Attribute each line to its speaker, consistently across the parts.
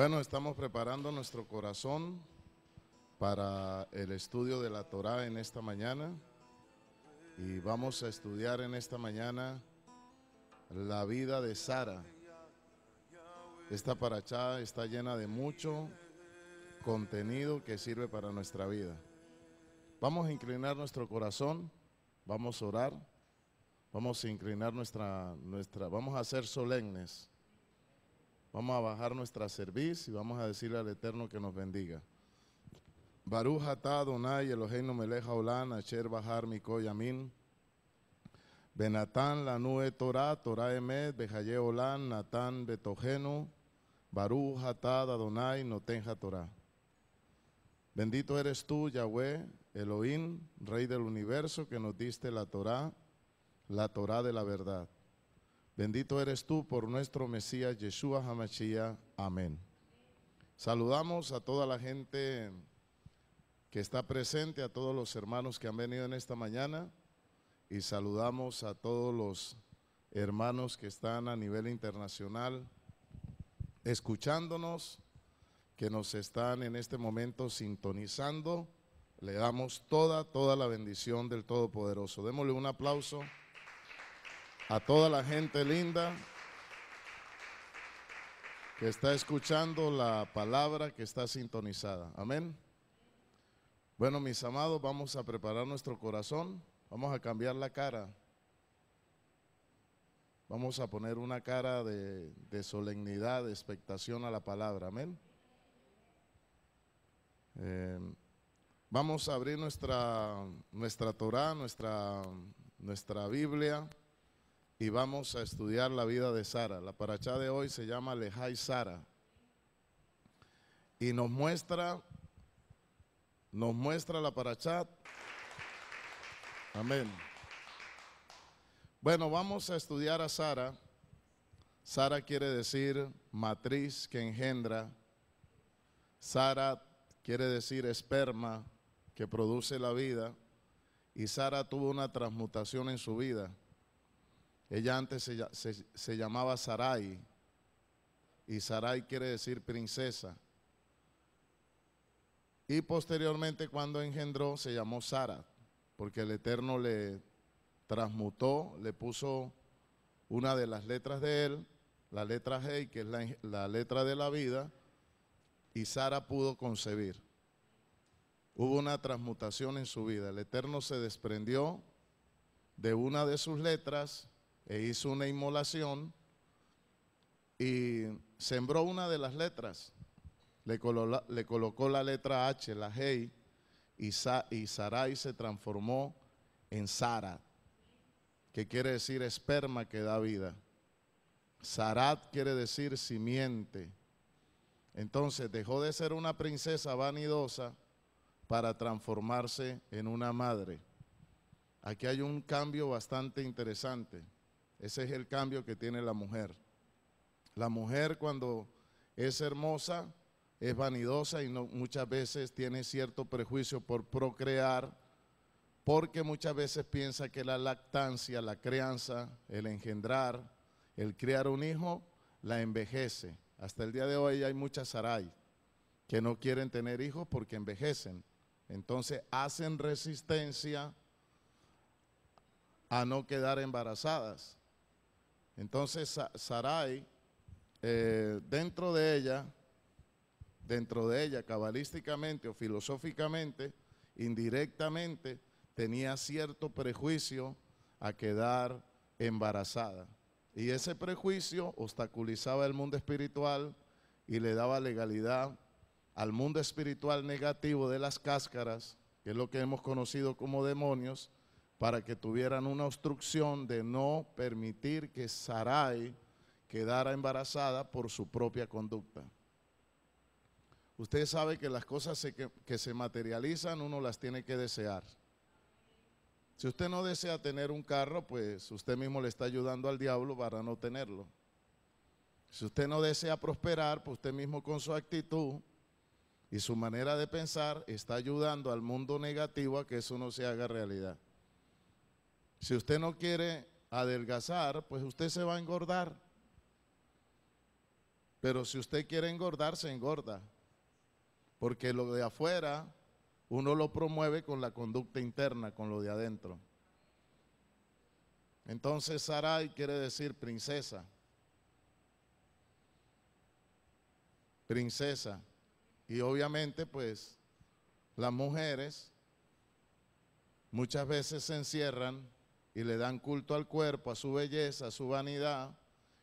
Speaker 1: Bueno, estamos preparando nuestro corazón para el estudio de la Torá en esta mañana y vamos a estudiar en esta mañana la vida de Sara. Esta parachada está llena de mucho contenido que sirve para nuestra vida. Vamos a inclinar nuestro corazón, vamos a orar, vamos a inclinar nuestra, nuestra, vamos a ser solemnes Vamos a bajar nuestra cerviz y vamos a decirle al Eterno que nos bendiga. Baruch donai Adonai Eloheinu melech haolam asher bahar mikol yamin. Benatán lanue Torah, Torah emet, behaye holán natan betojenu, Baruch donai Adonai notenja Torah. Bendito eres tú, Yahweh, Elohim, Rey del universo, que nos diste la Torah, la Torah de la verdad. Bendito eres tú por nuestro Mesías Yeshua Hamashiach. Amén. Saludamos a toda la gente que está presente, a todos los hermanos que han venido en esta mañana y saludamos a todos los hermanos que están a nivel internacional escuchándonos, que nos están en este momento sintonizando. Le damos toda, toda la bendición del Todopoderoso. Démosle un aplauso a toda la gente linda que está escuchando la palabra que está sintonizada. Amén. Bueno, mis amados, vamos a preparar nuestro corazón, vamos a cambiar la cara. Vamos a poner una cara de, solemnidad, de expectación a la palabra. Amén. Em, vamos a abrir nuestra, nuestra Torah, nuestra, nuestra Biblia y vamos a estudiar la vida de Sara. La paracha de hoy se llama Lejai Sara y nos muestra, nos muestra la paracha. Amén. Bueno, vamos a estudiar a Sara. Sara quiere decir matriz que engendra. Sara quiere decir esperma que produce la vida. Y Sara tuvo una transmutación en su vida ella antes se, llamaba Sarai y Sarai quiere decir princesa. Y posteriormente cuando engendró se llamó Sara, porque el Eterno le transmutó, le puso una de las letras de él, la letra G, que es la, la letra de la vida, y Sara pudo concebir. Hubo una transmutación en su vida. El Eterno se desprendió de una de sus letras e hizo una inmolación y sembró una de las letras. Le, colocó la letra H, la G, y, Sa, y Sarai se transformó en Sara, que quiere decir esperma que da vida. Sarat quiere decir simiente. Entonces dejó de ser una princesa vanidosa para transformarse en una madre. Aquí hay un cambio bastante interesante. Ese es el cambio que tiene la mujer. La mujer cuando es hermosa, es vanidosa y muchas veces tiene cierto prejuicio por procrear, porque muchas veces piensa que la lactancia, la crianza, el engendrar, el criar un hijo, la envejece. Hasta el día de hoy hay muchas Sarai que no quieren tener hijos porque envejecen. Entonces hacen resistencia a no quedar embarazadas. Entonces Sarai, eh, dentro de ella, dentro de ella, cabalísticamente o filosóficamente, indirectamente, tenía cierto prejuicio a quedar embarazada. Y ese prejuicio obstaculizaba el mundo espiritual y le daba legalidad al mundo espiritual negativo de las cáscaras, que es lo que hemos conocido como demonios, para que tuvieran una obstrucción de no permitir que Sarai quedara embarazada por su propia conducta. Usted sabe que las cosas que, que, se materializan uno las tiene que desear. Si usted no desea tener un carro, pues usted mismo le está ayudando al diablo para no tenerlo. Si usted no desea prosperar, pues usted mismo con su actitud y su manera de pensar está ayudando al mundo negativo a que eso no se haga realidad. Si usted no quiere adelgazar, pues usted se va a engordar. Pero si usted quiere engordar, se engorda. Porque lo de afuera, uno lo promueve con la conducta interna, con lo de adentro. Entonces Sarai quiere decir princesa. Princesa. Y obviamente pues las mujeres muchas veces se encierran y le dan culto al cuerpo, a su belleza, a su vanidad,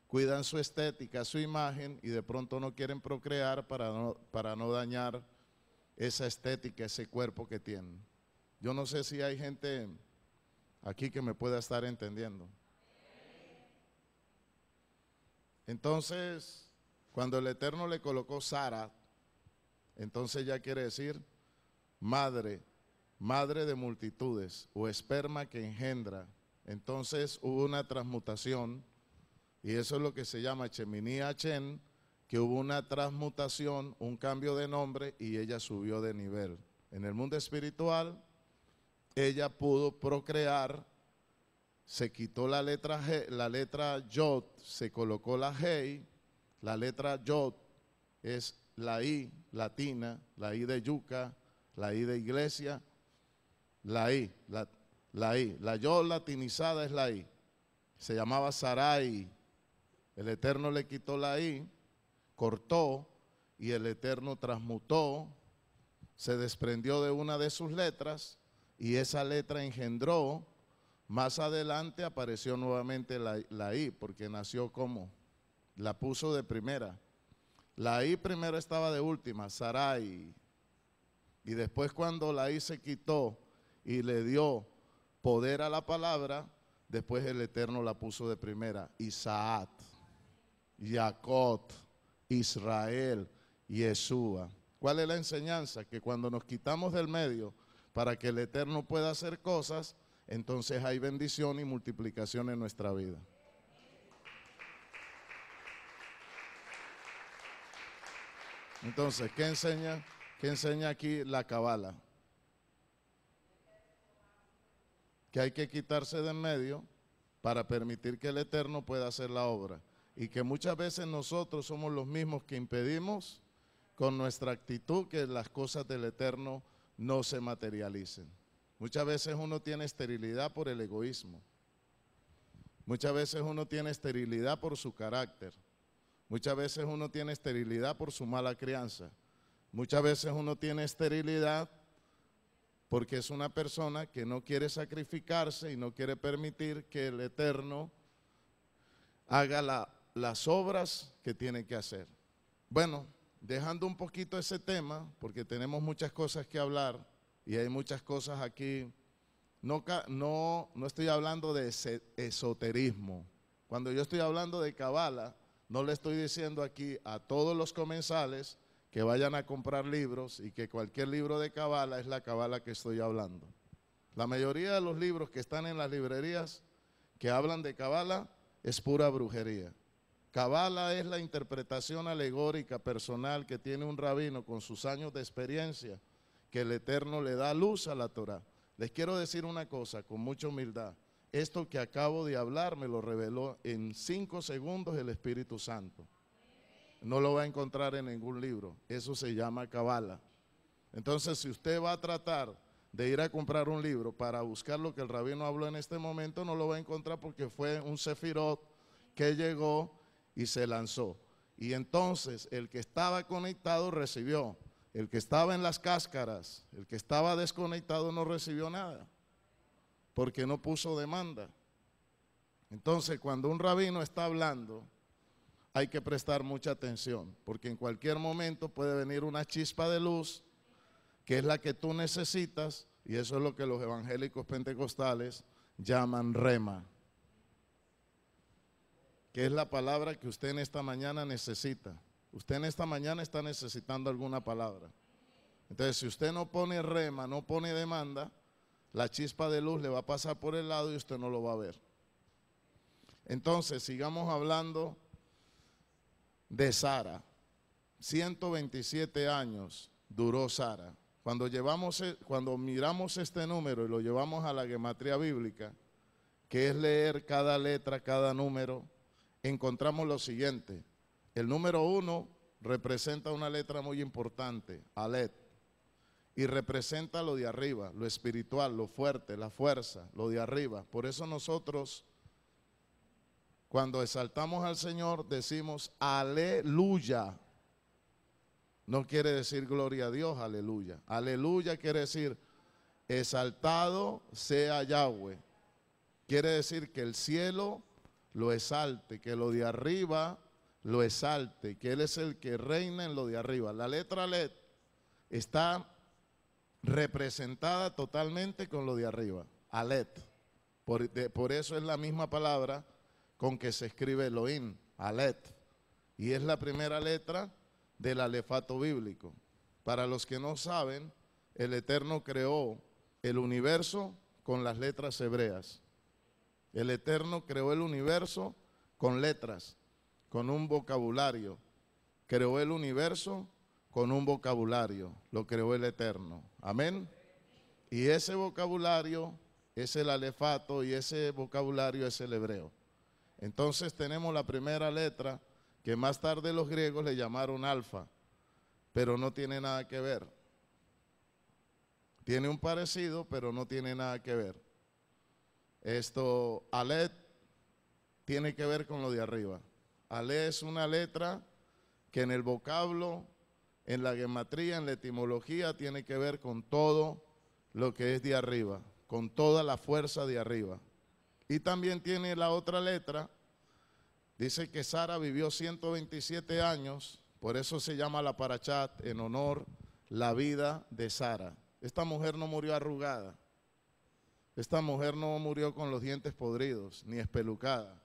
Speaker 1: cuidan su estética, su imagen y de pronto no quieren procrear para no, para no dañar esa estética, ese cuerpo que tienen. Yo no sé si hay gente aquí que me pueda estar entendiendo. Entonces, cuando el Eterno le colocó Sara, entonces ya quiere decir madre, madre de multitudes o esperma que engendra. Entonces hubo una transmutación, y eso es lo que se llama Cheminía Chen, que hubo una transmutación, un cambio de nombre y ella subió de nivel. En el mundo espiritual, ella pudo procrear, se quitó la letra, G, la letra Yod, se colocó la G, la letra Yod es la I latina, la I de yuca, la I de iglesia, la I, latina la I. La yo latinizada es la I. Se llamaba Sarai. El Eterno le quitó la I, cortó y el Eterno transmutó, se desprendió de una de sus letras y esa letra engendró. Más adelante apareció nuevamente la, I, porque nació como, la puso de primera. La I primero estaba de última, Sarai. Y después cuando la I se quitó y le dio poder a la palabra, después el Eterno la puso de primera. Isaac, Jacob, Israel, Yeshua. ¿Cuál es la enseñanza? Que cuando nos quitamos del medio para que el Eterno pueda hacer cosas, entonces hay bendición y multiplicación en nuestra vida. Entonces, ¿qué enseña? ¿Qué enseña aquí la cabala? hay que quitarse de en medio para permitir que el Eterno pueda hacer la obra. Y que muchas veces nosotros somos los mismos que impedimos con nuestra actitud que las cosas del Eterno no se materialicen. Muchas veces uno tiene esterilidad por el egoísmo. Muchas veces uno tiene esterilidad por su carácter. Muchas veces uno tiene esterilidad por su mala crianza. Muchas veces uno tiene esterilidad porque es una persona que no quiere sacrificarse y no quiere permitir que el Eterno haga las obras que tiene que hacer. Bueno, dejando un poquito ese tema, porque tenemos muchas cosas que hablar y hay muchas cosas aquí. No, no, no estoy hablando de esoterismo. Cuando yo estoy hablando de cabala, no le estoy diciendo aquí a todos los comensales que vayan a comprar libros y que cualquier libro de cabala es la cabala que estoy hablando. La mayoría de los libros que están en las librerías que hablan de cabala es pura brujería. Cabala es la interpretación alegórica personal que tiene un rabino con sus años de experiencia que el Eterno le da luz a la Torah. Les quiero decir una cosa con mucha humildad. Esto que acabo de hablar me lo reveló en cinco segundos el Espíritu Santo no lo va a encontrar en ningún libro. Eso se llama cabala. Entonces, si usted va a tratar de ir a comprar un libro para buscar lo que el rabino habló en este momento, no lo va a encontrar porque fue un sefirot que llegó y se lanzó. Y entonces el que estaba conectado recibió, el que estaba en las cáscaras, el que estaba desconectado no recibió nada, porque no puso demanda. Entonces cuando un rabino está hablando, hay que prestar mucha atención, porque en cualquier momento puede venir una chispa de luz, que es la que tú necesitas, y eso es lo que los evangélicos pentecostales llaman rema, que es la palabra que usted en esta mañana necesita. Usted en esta mañana está necesitando alguna palabra. Entonces, si usted no pone rema, no pone demanda, la chispa de luz le va a pasar por el lado y usted no lo va a ver. Entonces, sigamos hablando de Sara. 127 años duró Sara. Cuando, llevamos, e, cuando miramos este número y lo llevamos a la gematría bíblica, que es leer cada letra, cada número, encontramos lo siguiente. El número uno representa una letra muy importante, Alet, y representa lo de arriba, lo espiritual, lo fuerte, la fuerza, lo de arriba. Por eso nosotros cuando exaltamos al Señor, decimos aleluya. No quiere decir gloria a Dios, aleluya. Aleluya quiere decir exaltado sea Yahweh. Quiere decir que el cielo lo exalte, que lo de arriba lo exalte, que Él es el que reina en lo de arriba. La letra LED está representada totalmente con lo de arriba, alet. por eso es la misma palabra con que se escribe Elohim, Alet. Y es la primera letra del alefato bíblico. Para los que no saben, el Eterno creó el universo con las letras hebreas. El Eterno creó el universo con letras, con un vocabulario. Creó el universo con un vocabulario, lo creó el Eterno. Amén. Y ese vocabulario es el alefato y ese vocabulario es el hebreo. Entonces tenemos la primera letra que más tarde los griegos le llamaron alfa, pero no tiene nada que ver. Tiene un parecido, pero no tiene nada que ver. Esto, Alet tiene que ver con lo de arriba. Ale es una letra que en el vocablo, en la gematría, en la etimología, tiene que ver con todo lo que es de arriba, con toda la fuerza de arriba. Y también tiene la otra letra. Dice que Sara vivió 127 años, por eso se llama la Parachat, en honor la vida de Sara. Esta mujer no murió arrugada. Esta mujer no murió con los dientes podridos, ni espelucada,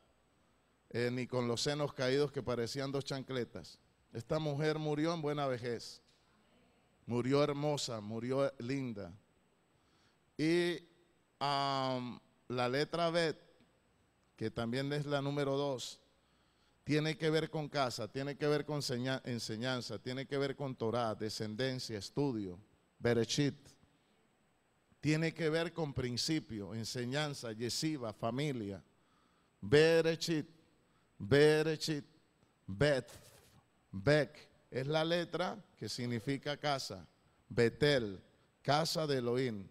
Speaker 1: eh, ni con los senos caídos que parecían dos chancletas. Esta mujer murió en buena vejez. Murió hermosa, murió linda. Y la letra B, que también es la número dos, tiene que ver con casa, tiene que ver con enseñanza, tiene que ver con Torah, descendencia, estudio, berechit, Tiene que ver con principio, enseñanza, yesiva, familia. Berechit, Berechit, Bet, Bek, es la letra que significa casa. Betel, casa de Elohim.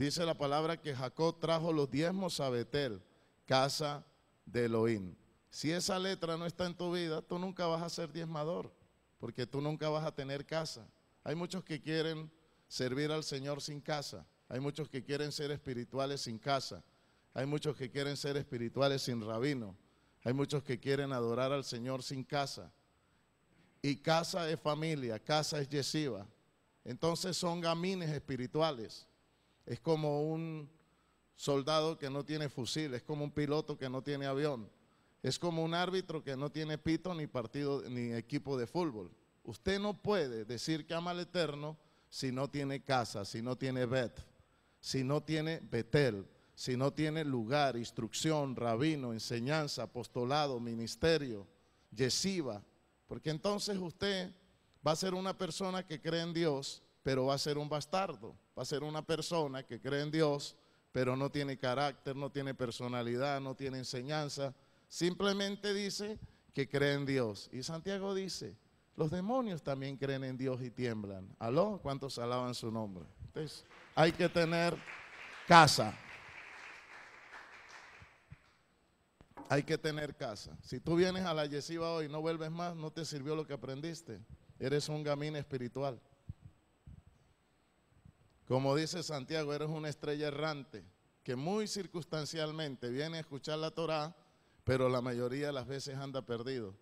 Speaker 1: Dice la palabra que Jacob trajo los diezmos a Betel, casa de Elohim. Si esa letra no está en tu vida, tú nunca vas a ser diezmador, porque tú nunca vas a tener casa. Hay muchos que quieren servir al Señor sin casa. Hay muchos que quieren ser espirituales sin casa. Hay muchos que quieren ser espirituales sin rabino. Hay muchos que quieren adorar al Señor sin casa. Y casa es familia, casa es yesiva. Entonces son gamines espirituales es como un soldado que no tiene fusil, es como un piloto que no tiene avión, es como un árbitro que no tiene pito ni partido ni equipo de fútbol. Usted no puede decir que ama al Eterno si no tiene casa, si no tiene bet, si no tiene Betel, si no tiene lugar, instrucción, rabino, enseñanza, apostolado, ministerio, yesiva, porque entonces usted va a ser una persona que cree en Dios, pero va a ser un bastardo va a ser una persona que cree en Dios, pero no tiene carácter, no tiene personalidad, no tiene enseñanza. Simplemente dice que cree en Dios. Y Santiago dice, los demonios también creen en Dios y tiemblan. Aló, ¿cuántos alaban su nombre? Entonces, hay que tener casa. Hay que tener casa. Si tú vienes a la yesiva hoy y no vuelves más, no te sirvió lo que aprendiste. Eres un gamín espiritual. Como dice Santiago, eres una estrella errante que muy circunstancialmente viene a escuchar la Torá, pero la mayoría de las veces anda perdido.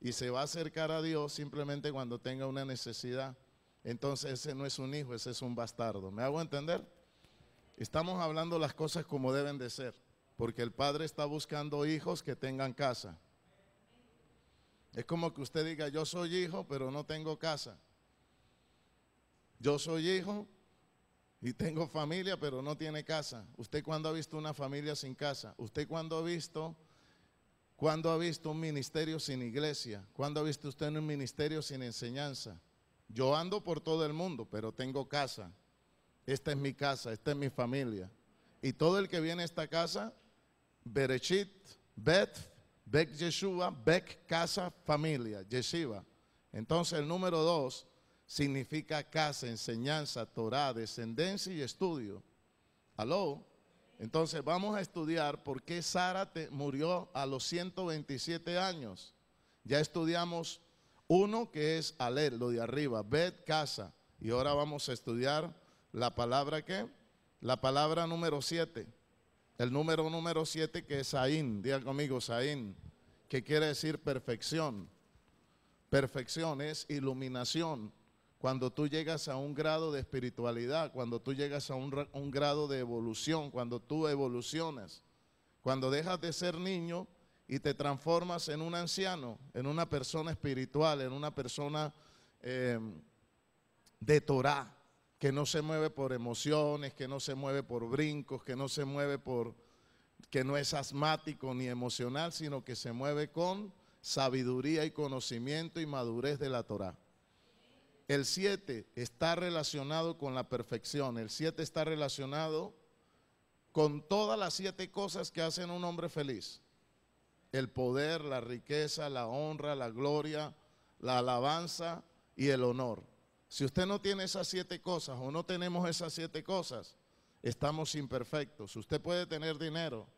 Speaker 1: Y se va a acercar a Dios simplemente cuando tenga una necesidad. Entonces ese no es un hijo, ese es un bastardo. ¿Me hago entender? Estamos hablando las cosas como deben de ser, porque el padre está buscando hijos que tengan casa. Es como que usted diga, yo soy hijo, pero no tengo casa. Yo soy hijo, y tengo familia, pero no tiene casa. ¿Usted cuándo ha visto una familia sin casa? ¿Usted cuándo ha visto, ha visto un ministerio sin iglesia? ¿Cuándo ha visto usted un ministerio sin enseñanza? Yo ando por todo el mundo, pero tengo casa. Esta es mi casa, esta es mi familia. Y todo el que viene a esta casa, Berechit, Bet, Bek Yeshua, Bek Casa Familia, Yeshiva. Entonces el número dos significa casa, enseñanza, Torah, descendencia y estudio. ¿Aló? Entonces vamos a estudiar por qué Sara murió a los 127 años. Ya estudiamos uno que es Aler, lo de arriba, Bet, casa. Y ahora vamos a estudiar la palabra que, la palabra número 7. El número número 7 que es Saín, Diga conmigo Saín, que quiere decir perfección. Perfección es iluminación cuando tú llegas a un grado de espiritualidad, cuando tú llegas a un, grado de evolución, cuando tú evolucionas, cuando dejas de ser niño y te transformas en un anciano, en una persona espiritual, en una persona eh, de Torah, que no se mueve por emociones, que no se mueve por brincos, que no se mueve por, que no es asmático ni emocional, sino que se mueve con sabiduría y conocimiento y madurez de la Torah. El siete está relacionado con la perfección. El siete está relacionado con todas las siete cosas que hacen un hombre feliz. El poder, la riqueza, la honra, la gloria, la alabanza y el honor. Si usted no tiene esas siete cosas o no tenemos esas siete cosas, estamos imperfectos. Usted puede tener dinero,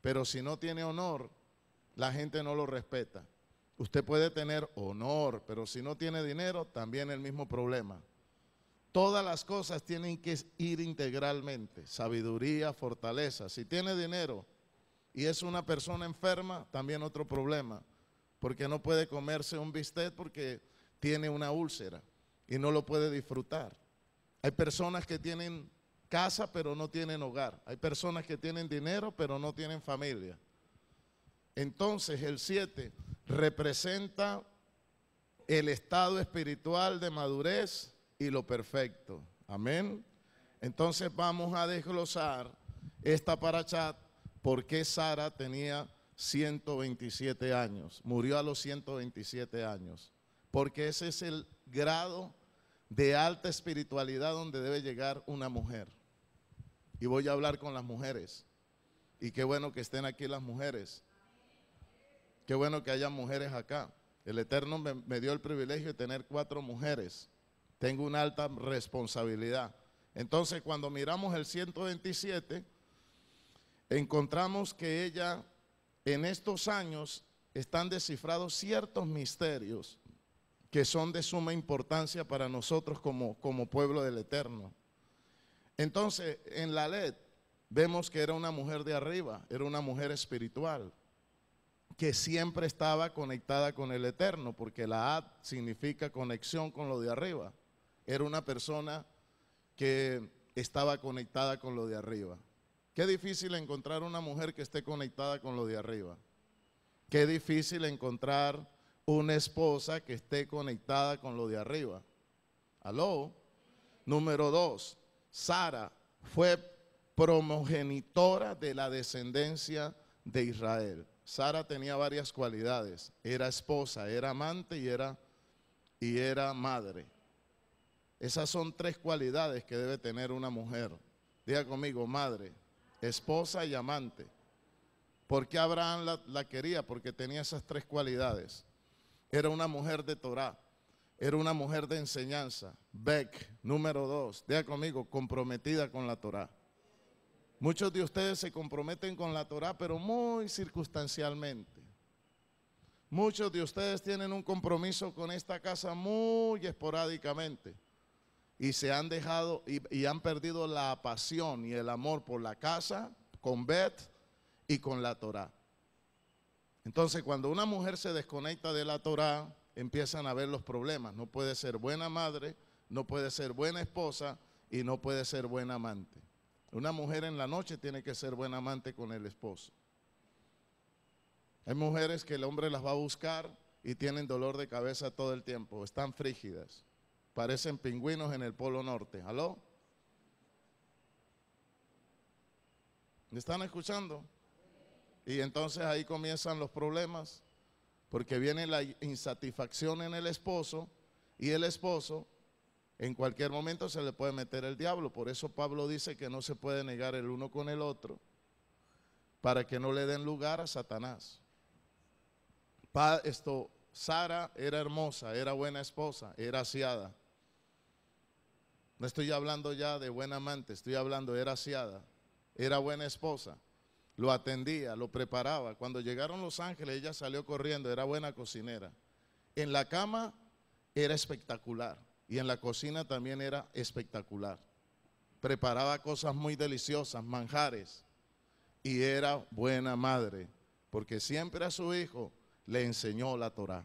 Speaker 1: pero si no tiene honor, la gente no lo respeta. Usted puede tener honor, pero si no tiene dinero, también el mismo problema. Todas las cosas tienen que ir integralmente, sabiduría, fortaleza. Si tiene dinero y es una persona enferma, también otro problema, porque no puede comerse un bistec porque tiene una úlcera y no lo puede disfrutar. Hay personas que tienen casa pero no tienen hogar. Hay personas que tienen dinero pero no tienen familia. Entonces el 7 representa el estado espiritual de madurez y lo perfecto. Amén. Entonces vamos a desglosar esta parachat, por qué Sara tenía 127 años, murió a los 127 años, porque ese es el grado de alta espiritualidad donde debe llegar una mujer. Y voy a hablar con las mujeres. Y qué bueno que estén aquí las mujeres, Qué bueno que haya mujeres acá. El Eterno me, dio el privilegio de tener cuatro mujeres. Tengo una alta responsabilidad. Entonces, cuando miramos el 127, encontramos que ella, en estos años, están descifrados ciertos misterios que son de suma importancia para nosotros como, como pueblo del Eterno. Entonces, en la LED vemos que era una mujer de arriba, era una mujer espiritual que siempre estaba conectada con el Eterno, porque la Ad significa conexión con lo de arriba. Era una persona que estaba conectada con lo de arriba. Qué difícil encontrar una mujer que esté conectada con lo de arriba. Qué difícil encontrar una esposa que esté conectada con lo de arriba. Aló. Número dos, Sara fue promogenitora de la descendencia de Israel. Sara tenía varias cualidades. Era esposa, era amante y era, y era madre. Esas son tres cualidades que debe tener una mujer. Diga conmigo, madre, esposa y amante. ¿Por qué Abraham la, la quería? Porque tenía esas tres cualidades. Era una mujer de Torah, era una mujer de enseñanza. Beck, número dos, diga conmigo, comprometida con la Torah. Muchos de ustedes se comprometen con la Torah, pero muy circunstancialmente. Muchos de ustedes tienen un compromiso con esta casa muy esporádicamente y se han dejado y, han perdido la pasión y el amor por la casa, con Beth y con la Torah. Entonces, cuando una mujer se desconecta de la Torah, empiezan a ver los problemas. No puede ser buena madre, no puede ser buena esposa y no puede ser buena amante. Una mujer en la noche tiene que ser buena amante con el esposo. Hay mujeres que el hombre las va a buscar y tienen dolor de cabeza todo el tiempo, están frígidas, parecen pingüinos en el Polo Norte. ¿Aló? ¿Me están escuchando? Y entonces ahí comienzan los problemas, porque viene la insatisfacción en el esposo y el esposo en cualquier momento se le puede meter el diablo. Por eso Pablo dice que no se puede negar el uno con el otro para que no le den lugar a Satanás. esto, Sara era hermosa, era buena esposa, era asiada No estoy hablando ya de buena amante, estoy hablando, era asiada era buena esposa. Lo atendía, lo preparaba. Cuando llegaron los ángeles, ella salió corriendo, era buena cocinera. En la cama era espectacular y en la cocina también era espectacular. Preparaba cosas muy deliciosas, manjares, y era buena madre, porque siempre a su hijo le enseñó la Torah,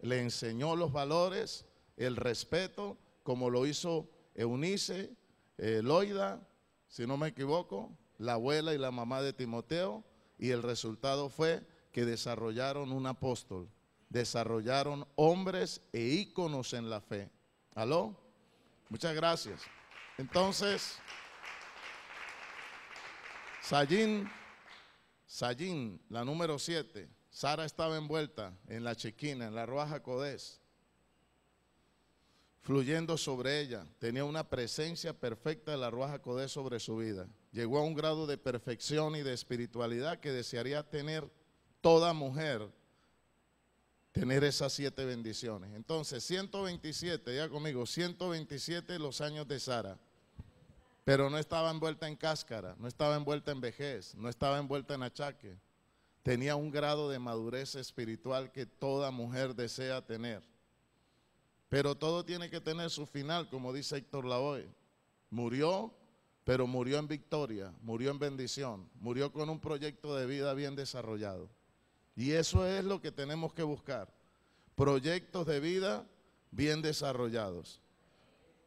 Speaker 1: le enseñó los valores, el respeto, como lo hizo Eunice, Eloida eh, si no me equivoco, la abuela y la mamá de Timoteo, y el resultado fue que desarrollaron un apóstol, desarrollaron hombres e íconos en la fe. ¿Aló? Muchas gracias. Entonces, Sayin, Sayin, la número 7, Sara estaba envuelta en la chiquina, en la roja codés, fluyendo sobre ella. Tenía una presencia perfecta de la roja codés sobre su vida. Llegó a un grado de perfección y de espiritualidad que desearía tener toda mujer tener esas siete bendiciones. Entonces, 127, ya conmigo, 127 los años de Sara. Pero no estaba envuelta en cáscara, no estaba envuelta en vejez, no estaba envuelta en achaque. Tenía un grado de madurez espiritual que toda mujer desea tener. Pero todo tiene que tener su final, como dice Héctor Lavoy: Murió, pero murió en victoria, murió en bendición, murió con un proyecto de vida bien desarrollado. Y eso es lo que tenemos que buscar. Proyectos de vida bien desarrollados.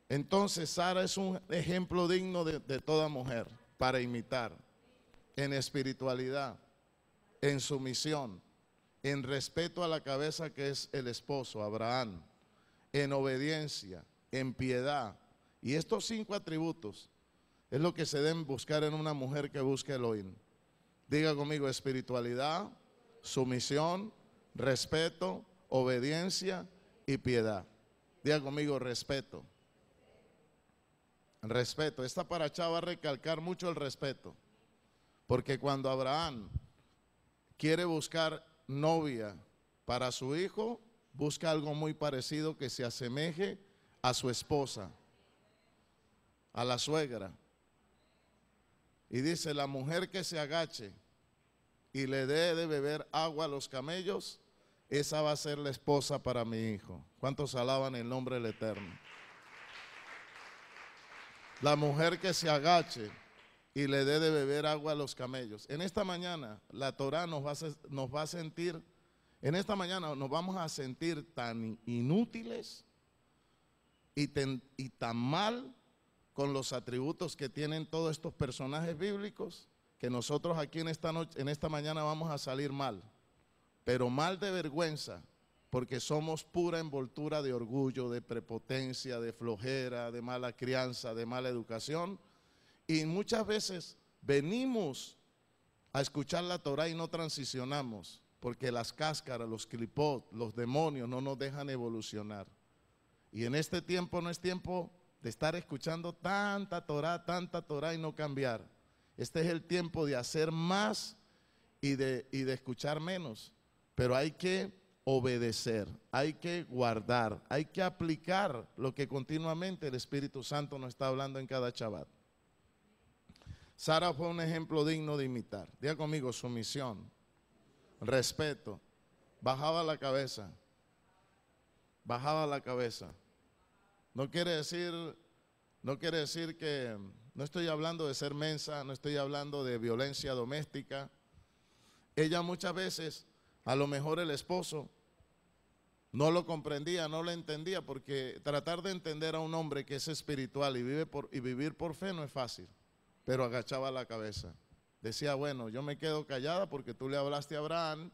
Speaker 1: Entonces Sara es un ejemplo digno de, toda mujer para imitar en espiritualidad, en sumisión, en respeto a la cabeza que es el esposo, Abraham, en obediencia, en piedad. Y estos cinco atributos es lo que se deben buscar en una mujer que busca Elohim. Diga conmigo espiritualidad, sumisión, respeto, obediencia y piedad. Diga conmigo, respeto. Respeto. Esta paracha va a recalcar mucho el respeto. Porque cuando Abraham quiere buscar novia para su hijo, busca algo muy parecido que se asemeje a su esposa, a la suegra. Y dice, la mujer que se agache y le dé de beber agua a los camellos, esa va a ser la esposa para mi hijo. ¿Cuántos alaban el nombre del Eterno? La mujer que se agache y le dé de beber agua a los camellos. En esta mañana la Torah nos va, a, sentir, en esta mañana nos vamos a sentir tan inútiles y tan mal con los atributos que tienen todos estos personajes bíblicos que nosotros aquí en esta, noche, en esta mañana vamos a salir mal, pero mal de vergüenza, porque somos pura envoltura de orgullo, de prepotencia, de flojera, de mala crianza, de mala educación. Y muchas veces venimos a escuchar la Torah y no transicionamos, porque las cáscaras, los clipot, los demonios no nos dejan evolucionar. Y en este tiempo no es tiempo de estar escuchando tanta Torah, tanta Torah y no cambiar. Este es el tiempo de hacer más y de, de escuchar menos. Pero hay que obedecer, hay que guardar, hay que aplicar lo que continuamente el Espíritu Santo nos está hablando en cada Shabbat. Sara fue un ejemplo digno de imitar. Diga conmigo, sumisión, respeto. Bajaba la cabeza, bajaba la cabeza. No quiere decir, no quiere decir que no estoy hablando de ser mensa, no estoy hablando de violencia doméstica. Ella muchas veces, a lo mejor el esposo, no lo comprendía, no lo entendía, porque tratar de entender a un hombre que es espiritual y, vive por, y vivir por fe no es fácil, pero agachaba la cabeza. Decía, bueno, yo me quedo callada porque tú le hablaste a Abraham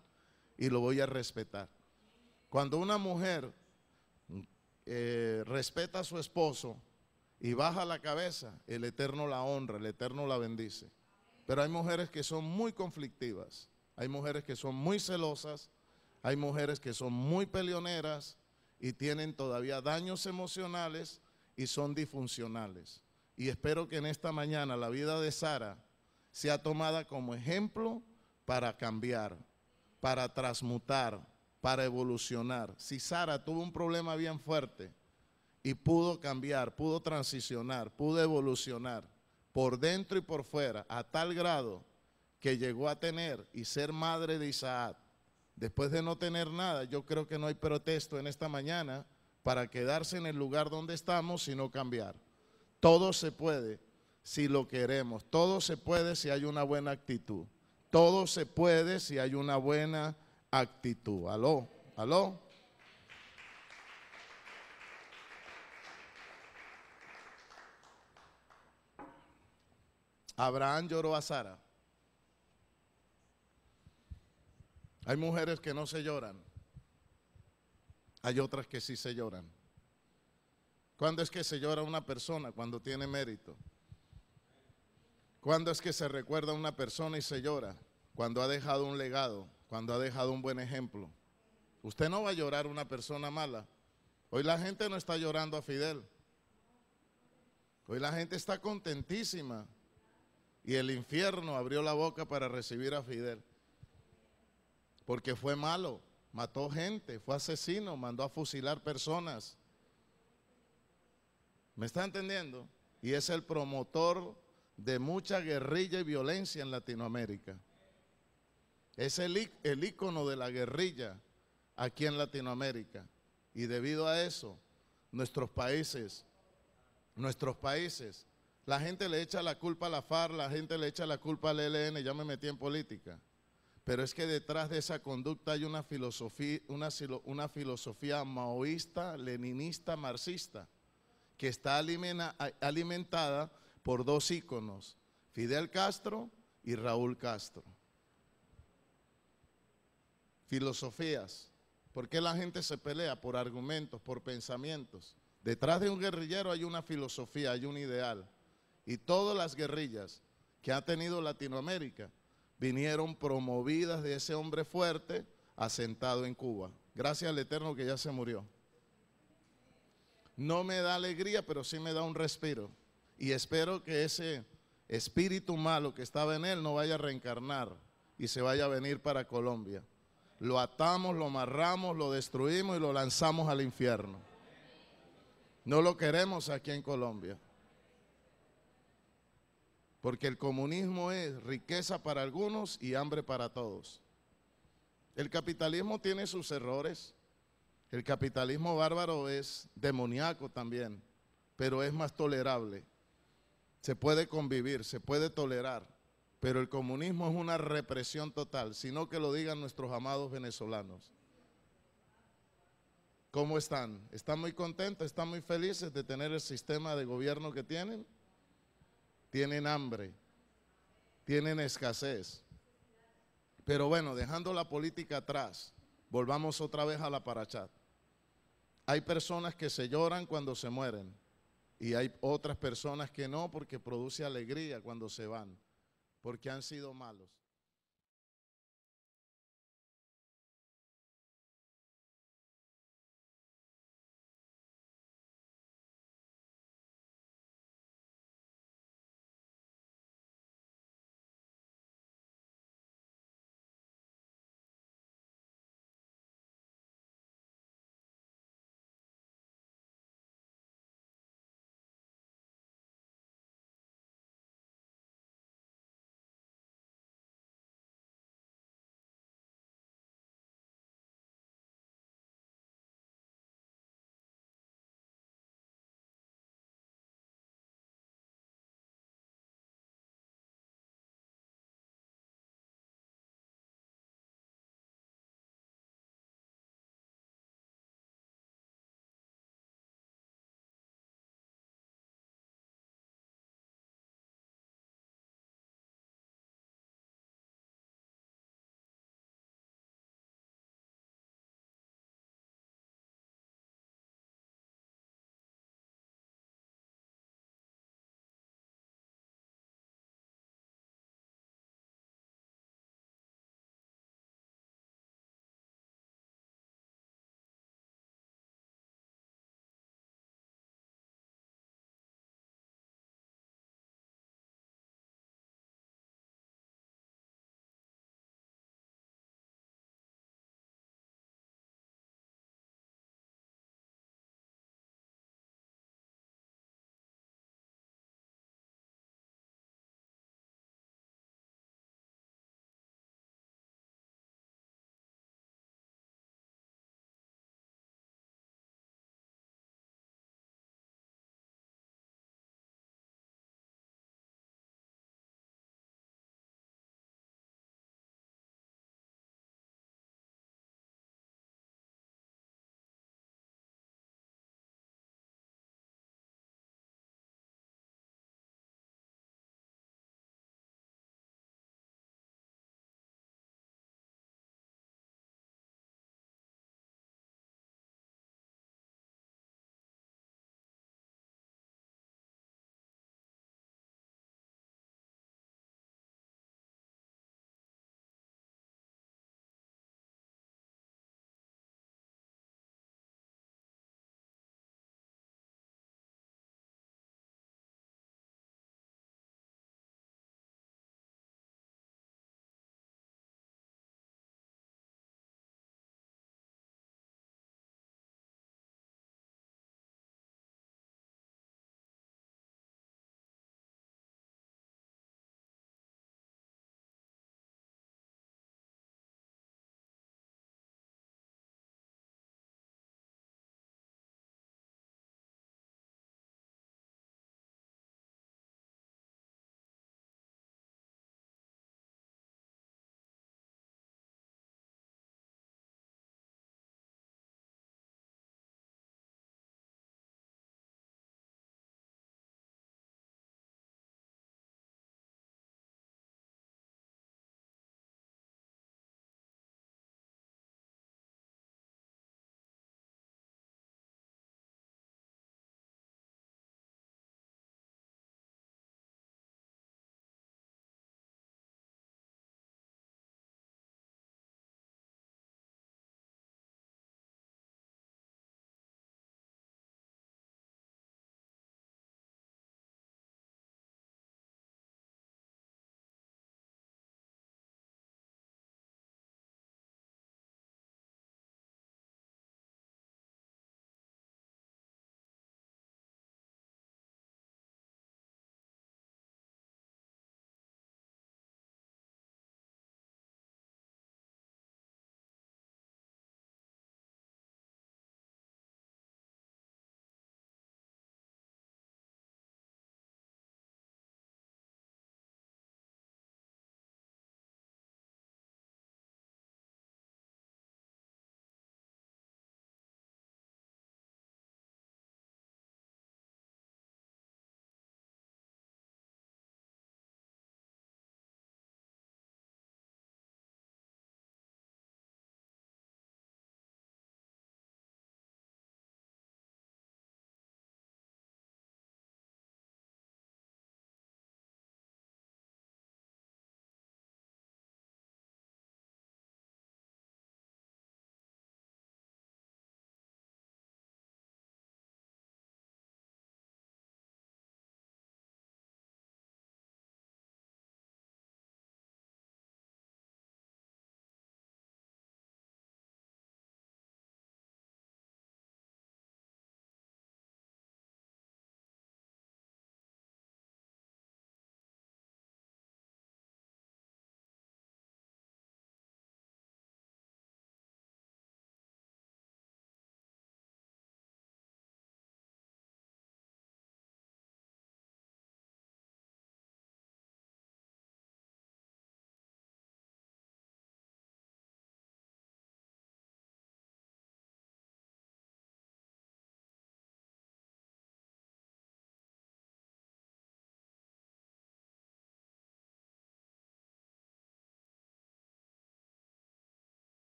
Speaker 1: y lo voy a respetar. Cuando una mujer eh, respeta a su esposo, y baja la cabeza, el Eterno la honra, el Eterno la bendice. Pero hay mujeres que son muy conflictivas, hay mujeres que son muy celosas, hay mujeres que son muy peleoneras y tienen todavía daños emocionales y son disfuncionales. Y espero que en esta mañana la vida de Sara sea tomada como ejemplo para cambiar, para transmutar, para evolucionar. Si Sara tuvo un problema bien fuerte, y pudo cambiar, pudo transicionar, pudo evolucionar por dentro y por fuera a tal grado que llegó a tener y ser madre de Isaac. Después de no tener nada, yo creo que no hay protesto en esta mañana para quedarse en el lugar donde estamos, sino cambiar. Todo se puede si lo queremos, todo se puede si hay una buena actitud, todo se puede si hay una buena actitud. Aló, aló. Abraham lloró a Sara. Hay mujeres que no se lloran. Hay otras que sí se lloran. ¿Cuándo es que se llora una persona? Cuando tiene mérito. ¿Cuándo es que se recuerda a una persona y se llora? Cuando ha dejado un legado, cuando ha dejado un buen ejemplo. Usted no va a llorar una persona mala. Hoy la gente no está llorando a Fidel. Hoy la gente está contentísima y el infierno abrió la boca para recibir a Fidel. Porque fue malo, mató gente, fue asesino, mandó a fusilar personas. ¿Me está entendiendo? Y es el promotor de mucha guerrilla y violencia en Latinoamérica. Es el, el ícono de la guerrilla aquí en Latinoamérica. Y debido a eso, nuestros países, nuestros países la gente le echa la culpa a la FARC, la gente le echa la culpa al ELN, ya me metí en política. Pero es que detrás de esa conducta hay una filosofía, una, filosofía maoísta, leninista, marxista, que está alimentada por dos íconos, Fidel Castro y Raúl Castro. Filosofías. ¿Por qué la gente se pelea? Por argumentos, por pensamientos. Detrás de un guerrillero hay una filosofía, hay un ideal y todas las guerrillas que ha tenido Latinoamérica vinieron promovidas de ese hombre fuerte asentado en Cuba. Gracias al Eterno que ya se murió. No me da alegría, pero sí me da un respiro. Y espero que ese espíritu malo que estaba en él no vaya a reencarnar y se vaya a venir para Colombia. Lo atamos, lo amarramos, lo destruimos y lo lanzamos al infierno. No lo queremos aquí en Colombia. Porque el comunismo es riqueza para algunos y hambre para todos. El capitalismo tiene sus errores. El capitalismo bárbaro es demoníaco también, pero es más tolerable. Se puede convivir, se puede tolerar, pero el comunismo es una represión total, sino que lo digan nuestros amados venezolanos. ¿Cómo están? ¿Están muy contentos? ¿Están muy felices de tener el sistema de gobierno que tienen? tienen hambre, tienen escasez. Pero bueno, dejando la política atrás, volvamos otra vez a la parachat. Hay personas que se lloran cuando se mueren y hay otras personas que no porque produce alegría cuando se van, porque han sido malos.